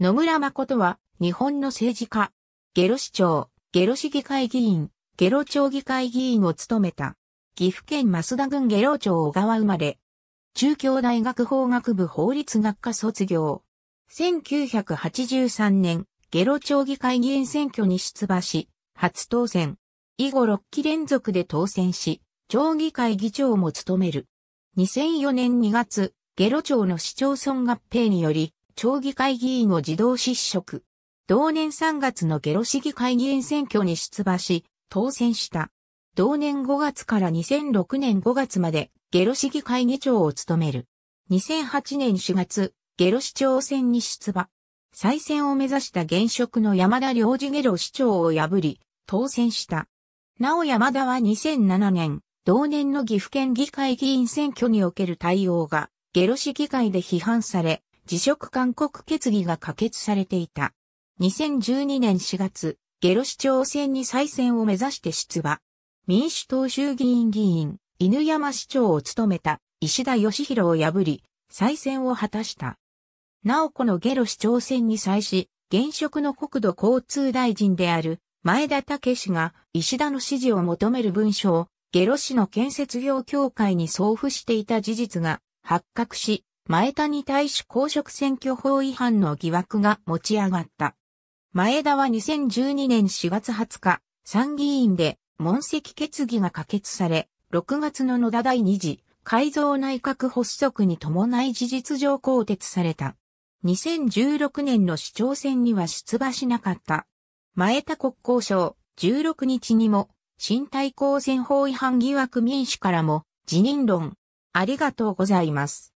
野村誠は、日本の政治家、下呂市長、下呂市議会議員、下呂町議会議員を務めた。岐阜県増田郡下呂町小川生まれ。中京大学法学部法律学科卒業。1983年、下呂町議会議員選挙に出馬し、初当選。以後6期連続で当選し、町議会議長も務める。2004年2月、下呂町の市町村合併により、町議会議員を自動失職。同年3月の下呂市議会議員選挙に出馬し、当選した。同年5月から2006年5月まで下呂市議会議長を務める。2008年4月、下呂市長選に出馬。再選を目指した現職の山田良次下呂市長を破り、当選した。なお山田は2007年、同年の岐阜県議会議員選挙における対応が、下呂市議会で批判され、辞職勧告決議が可決されていた。2012年4月、下呂市長選に再選を目指して出馬。民主党衆議院議員、犬山市長を務めた石田義弘を破り、再選を果たした。なおこの下呂市長選に際し、現職の国土交通大臣である前田武氏が石田の支持を求める文書を下呂市の建設業協会に送付していた事実が発覚し、前田に対し公職選挙法違反の疑惑が持ち上がった。前田は2012年4月20日、参議院で、問責決議が可決され、6月の野田第2次改造内閣発足に伴い事実上更迭された。2016年の市長選には出馬しなかった。前田国交省、16日にも、新対抗戦法違反疑惑民主からも、辞任論。ありがとうございます。